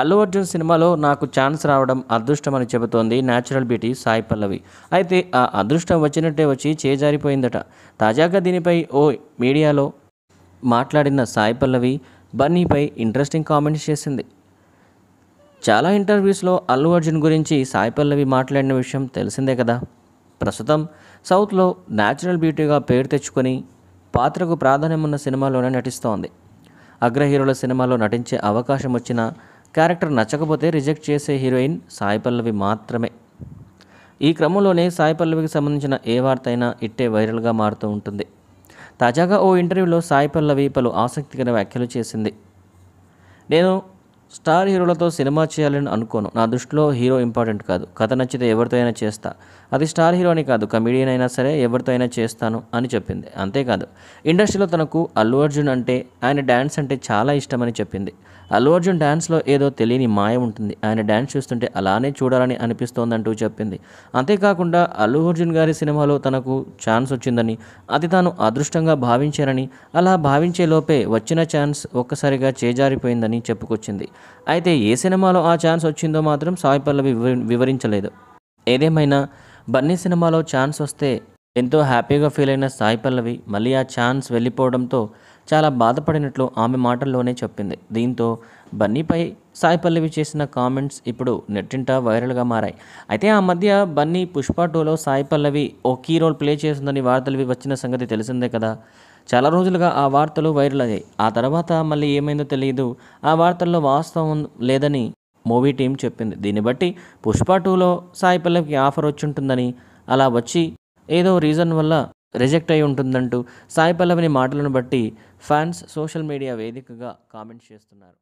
అల్లు అర్జున్ సినిమాలో నాకు ఛాన్స్ రావడం అదృష్టం అని చెబుతోంది న్యాచురల్ బ్యూటీ సాయి పల్లవి అయితే ఆ అదృష్టం వచ్చినట్టే వచ్చి చేజారిపోయిందట తాజాగా దీనిపై ఓ మీడియాలో మాట్లాడిన సాయి పల్లవి బన్నీపై ఇంట్రెస్టింగ్ కామెంట్స్ చేసింది చాలా ఇంటర్వ్యూస్లో అల్లు అర్జున్ గురించి సాయి పల్లవి మాట్లాడిన విషయం తెలిసిందే కదా ప్రస్తుతం సౌత్లో న్యాచురల్ బ్యూటీగా పేరు తెచ్చుకొని పాత్రకు ప్రాధాన్యం ఉన్న సినిమాలోనే నటిస్తోంది అగ్రహీరోల సినిమాలో నటించే అవకాశం వచ్చినా క్యారెక్టర్ నచ్చకపోతే రిజెక్ట్ చేసే హీరోయిన్ సాయి పల్లవి మాత్రమే ఈ క్రమంలోనే సాయి పల్లవికి సంబంధించిన ఏ వార్త అయినా ఇట్టే వైరల్గా మారుతూ ఉంటుంది తాజాగా ఓ ఇంటర్వ్యూలో సాయి పల్లవి పలు ఆసక్తికర వ్యాఖ్యలు చేసింది నేను స్టార్ హీరోలతో సినిమా చేయాలని అనుకోను నా దృష్టిలో హీరో ఇంపార్టెంట్ కాదు కథ నచ్చితే ఎవరితో అయినా చేస్తా అది స్టార్ హీరో అని కాదు కమెడియన్ అయినా సరే ఎవరితో అయినా చేస్తాను అని చెప్పింది అంతేకాదు ఇండస్ట్రీలో తనకు అల్లు అర్జున్ అంటే ఆయన డ్యాన్స్ అంటే చాలా ఇష్టమని చెప్పింది అల్లు అర్జున్ డ్యాన్స్లో ఏదో తెలియని మాయ ఉంటుంది ఆయన డ్యాన్స్ చూస్తుంటే అలానే చూడాలని అనిపిస్తోందంటూ చెప్పింది అంతేకాకుండా అల్లు అర్జున్ గారి సినిమాలో తనకు ఛాన్స్ వచ్చిందని అది తాను అదృష్టంగా భావించానని అలా భావించే లోపే వచ్చిన ఛాన్స్ ఒక్కసారిగా చేజారిపోయిందని చెప్పుకొచ్చింది అయితే ఏ సినిమాలో ఆ ఛాన్స్ వచ్చిందో మాత్రం సాయి పల్లవి వివరించలేదు ఏదేమైనా బన్నీ సినిమాలో ఛాన్స్ వస్తే ఎంతో హ్యాపీగా ఫీల్ అయిన సాయి పల్లవి మళ్ళీ ఆ ఛాన్స్ వెళ్ళిపోవడంతో చాలా బాధపడినట్లు ఆమె మాటల్లోనే చెప్పింది దీంతో బన్నీపై సాయి పల్లవి చేసిన కామెంట్స్ ఇప్పుడు నెట్టింట వైరల్గా మారాయి అయితే ఆ మధ్య బన్నీ పుష్ప టూలో సాయి పల్లవి ఓ కీ రోల్ ప్లే చేస్తుందని వార్తలు వచ్చిన సంగతి తెలిసిందే కదా చాలా రోజులుగా ఆ వార్తలు వైరల్ అయ్యాయి ఆ తర్వాత మళ్ళీ ఏమైందో తెలియదు ఆ వార్తల్లో వాస్తవం లేదని మూవీ టీం చెప్పింది దీన్ని బట్టి పుష్ప టూలో సాయి పల్లవికి ఆఫర్ ఉంటుందని అలా వచ్చి ఏదో రీజన్ వల్ల రిజెక్ట్ అయి ఉంటుందంటూ సాయి పల్లవిని మాటలను బట్టి ఫ్యాన్స్ సోషల్ మీడియా వేదికగా కామెంట్ చేస్తున్నారు